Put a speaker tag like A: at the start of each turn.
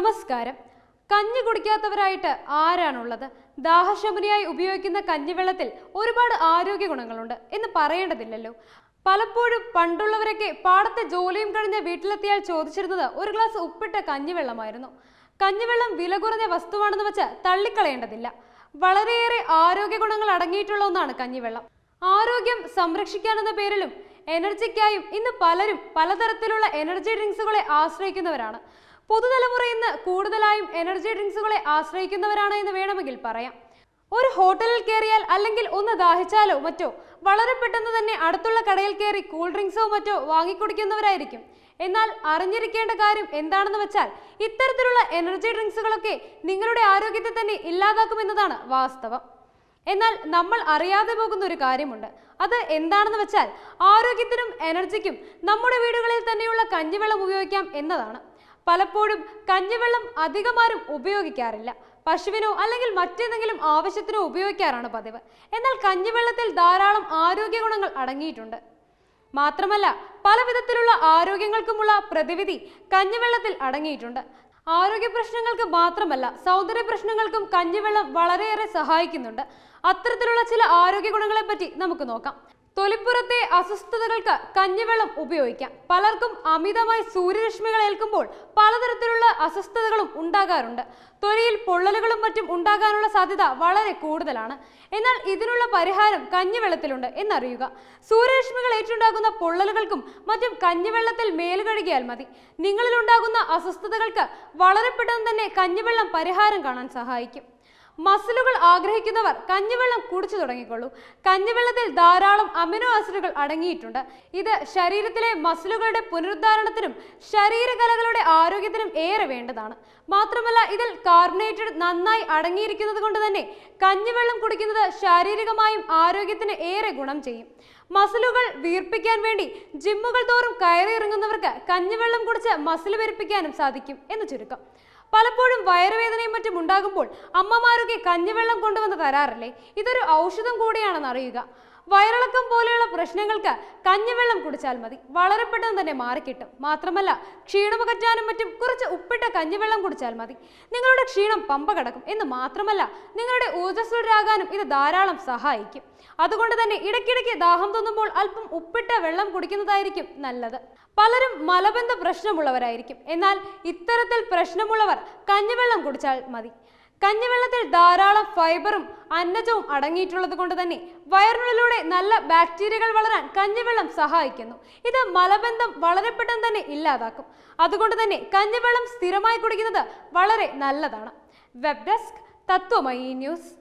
A: നമസ്കാരം കഞ്ഞി കുടിക്കാത്തവരായിട്ട് ആരാണുള്ളത് ദാഹശമനിയായി ഉപയോഗിക്കുന്ന കഞ്ഞിവെള്ളത്തിൽ ഒരുപാട് ആരോഗ്യ ഗുണങ്ങളുണ്ട് എന്ന് പറയേണ്ടതില്ലല്ലോ പലപ്പോഴും പണ്ടുള്ളവരൊക്കെ പാടത്തെ ജോലിയും കഴിഞ്ഞ് വീട്ടിലെത്തിയാൽ ചോദിച്ചിരുന്നത് ഒരു ഗ്ലാസ് ഉപ്പിട്ട കഞ്ഞിവെള്ളമായിരുന്നു കഞ്ഞിവെള്ളം വില കുറഞ്ഞ വസ്തുവാണെന്ന് വെച്ച് തള്ളിക്കളയേണ്ടതില്ല വളരെയേറെ ആരോഗ്യ ഗുണങ്ങൾ അടങ്ങിയിട്ടുള്ള ഒന്നാണ് കഞ്ഞിവെള്ളം ആരോഗ്യം സംരക്ഷിക്കാനെന്ന പേരിലും എനർജിക്കായും ഇന്ന് പലരും പലതരത്തിലുള്ള എനർജി ഡ്രിങ്ക്സുകളെ ആശ്രയിക്കുന്നവരാണ് പുതുതലമുറ ഇന്ന് കൂടുതലായും എനർജി ഡ്രിങ്ക്സുകളെ ആശ്രയിക്കുന്നവരാണ് എന്ന് വേണമെങ്കിൽ പറയാം ഒരു ഹോട്ടലിൽ കയറിയാൽ അല്ലെങ്കിൽ ഒന്ന് ദാഹിച്ചാലോ മറ്റോ വളരെ പെട്ടെന്ന് തന്നെ അടുത്തുള്ള കടയിൽ കയറി കൂൾ ഡ്രിങ്ക്സോ മറ്റോ വാങ്ങിക്കുടിക്കുന്നവരായിരിക്കും എന്നാൽ അറിഞ്ഞിരിക്കേണ്ട കാര്യം എന്താണെന്ന് വെച്ചാൽ ഇത്തരത്തിലുള്ള എനർജി ഡ്രിങ്ക്സുകളൊക്കെ നിങ്ങളുടെ ആരോഗ്യത്തെ തന്നെ ഇല്ലാതാക്കുമെന്നതാണ് വാസ്തവം എന്നാൽ നമ്മൾ അറിയാതെ പോകുന്ന ഒരു കാര്യമുണ്ട് അത് എന്താണെന്ന് വെച്ചാൽ ആരോഗ്യത്തിനും എനർജിക്കും നമ്മുടെ വീടുകളിൽ തന്നെയുള്ള കഞ്ഞിവെള്ളം ഉപയോഗിക്കാം എന്നതാണ് പലപ്പോഴും കഞ്ഞിവെള്ളം അധികമാരും ഉപയോഗിക്കാറില്ല പശുവിനോ അല്ലെങ്കിൽ മറ്റേതെങ്കിലും ആവശ്യത്തിനോ ഉപയോഗിക്കാറാണ് പതിവ് എന്നാൽ കഞ്ഞിവെള്ളത്തിൽ ധാരാളം ആരോഗ്യ ഗുണങ്ങൾ അടങ്ങിയിട്ടുണ്ട് മാത്രമല്ല പല വിധത്തിലുള്ള ആരോഗ്യങ്ങൾക്കുമുള്ള പ്രതിവിധി കഞ്ഞിവെള്ളത്തിൽ അടങ്ങിയിട്ടുണ്ട് ആരോഗ്യ പ്രശ്നങ്ങൾക്ക് മാത്രമല്ല സൗന്ദര്യ പ്രശ്നങ്ങൾക്കും കഞ്ഞിവെള്ളം വളരെയേറെ സഹായിക്കുന്നുണ്ട് അത്തരത്തിലുള്ള ചില ആരോഗ്യ ഗുണങ്ങളെ പറ്റി നമുക്ക് നോക്കാം തൊലിപ്പുറത്തെ അസ്വസ്ഥതകൾക്ക് കഞ്ഞിവെള്ളം ഉപയോഗിക്കാം പലർക്കും അമിതമായി സൂര്യരശ്മികൾ ഏൽക്കുമ്പോൾ പലതരത്തിലുള്ള അസ്വസ്ഥതകളും ഉണ്ടാകാറുണ്ട് തൊലിയിൽ പൊള്ളലുകളും മറ്റും ഉണ്ടാകാനുള്ള സാധ്യത വളരെ കൂടുതലാണ് എന്നാൽ ഇതിനുള്ള പരിഹാരം കഞ്ഞിവെള്ളത്തിലുണ്ട് എന്നറിയുക സൂര്യരശ്മികൾ ഏറ്റുണ്ടാകുന്ന പൊള്ളലുകൾക്കും മറ്റും കഞ്ഞിവെള്ളത്തിൽ മേൽ മതി നിങ്ങളിലുണ്ടാകുന്ന അസ്വസ്ഥതകൾക്ക് വളരെ പെട്ടെന്ന് തന്നെ കഞ്ഞിവെള്ളം പരിഹാരം കാണാൻ സഹായിക്കും മസിലുകൾ ആഗ്രഹിക്കുന്നവർ കഞ്ഞിവെള്ളം കുടിച്ചു തുടങ്ങിക്കൊള്ളൂ കഞ്ഞിവെള്ളത്തിൽ ധാരാളം അമിനോ ആസിഡുകൾ അടങ്ങിയിട്ടുണ്ട് ഇത് ശരീരത്തിലെ മസിലുകളുടെ പുനരുദ്ധാരണത്തിനും ശരീരകലകളുടെ ആരോഗ്യത്തിനും ഏറെ വേണ്ടതാണ് മാത്രമല്ല ഇതിൽ കാർബണേറ്റഡ് നന്നായി അടങ്ങിയിരിക്കുന്നത് കൊണ്ട് തന്നെ കഞ്ഞിവെള്ളം കുടിക്കുന്നത് ശാരീരികമായും ആരോഗ്യത്തിന് ഏറെ ഗുണം ചെയ്യും മസിലുകൾ വീർപ്പിക്കാൻ വേണ്ടി ജിമ്മുകൾ തോറും കയറി ഇറങ്ങുന്നവർക്ക് കഞ്ഞിവെള്ളം കുടിച്ച് മസിൽ വീർപ്പിക്കാനും സാധിക്കും എന്ന് ചുരുക്കം പലപ്പോഴും വയറുവേദനയും മറ്റും ഉണ്ടാകുമ്പോൾ അമ്മമാരൊക്കെ കഞ്ഞിവെള്ളം കൊണ്ടുവന്ന് തരാറില്ലേ ഇതൊരു ഔഷധം കൂടിയാണെന്ന് അറിയുക വയറിളക്കം പോലെയുള്ള പ്രശ്നങ്ങൾക്ക് കഞ്ഞിവെള്ളം കുടിച്ചാൽ മതി വളരെ പെട്ടെന്ന് തന്നെ മാറിക്കിട്ടും മാത്രമല്ല ക്ഷീണമകറ്റാനും മറ്റും കുറച്ച് ഉപ്പിട്ട കഞ്ഞിവെള്ളം കുടിച്ചാൽ മതി നിങ്ങളുടെ ക്ഷീണം പമ്പ കടക്കും എന്ന് മാത്രമല്ല നിങ്ങളുടെ ഊർജ്ജസ്വലരാകാനും ഇത് ധാരാളം സഹായിക്കും അതുകൊണ്ട് തന്നെ ഇടയ്ക്കിടയ്ക്ക് ദാഹം തോന്നുമ്പോൾ അല്പം ഉപ്പിട്ട വെള്ളം കുടിക്കുന്നതായിരിക്കും നല്ലത് പലരും മലബന്ധ പ്രശ്നമുള്ളവരായിരിക്കും എന്നാൽ ഇത്തരത്തിൽ പ്രശ്നമുള്ളവർ കഞ്ഞിവെള്ളം കുടിച്ചാൽ മതി കഞ്ഞിവെള്ളത്തിൽ ധാരാളം ഫൈബറും അന്നജവും അടങ്ങിയിട്ടുള്ളത് കൊണ്ട് തന്നെ വയറിനുള്ളിലൂടെ നല്ല ബാക്ടീരിയകൾ വളരാൻ കഞ്ഞിവെള്ളം സഹായിക്കുന്നു ഇത് മലബന്ധം വളരെ പെട്ടെന്ന് തന്നെ ഇല്ലാതാക്കും അതുകൊണ്ട് തന്നെ കഞ്ഞിവെള്ളം സ്ഥിരമായി കുടിക്കുന്നത് വളരെ നല്ലതാണ് വെബ് ഡെസ്ക് തത്വമയി ന്യൂസ്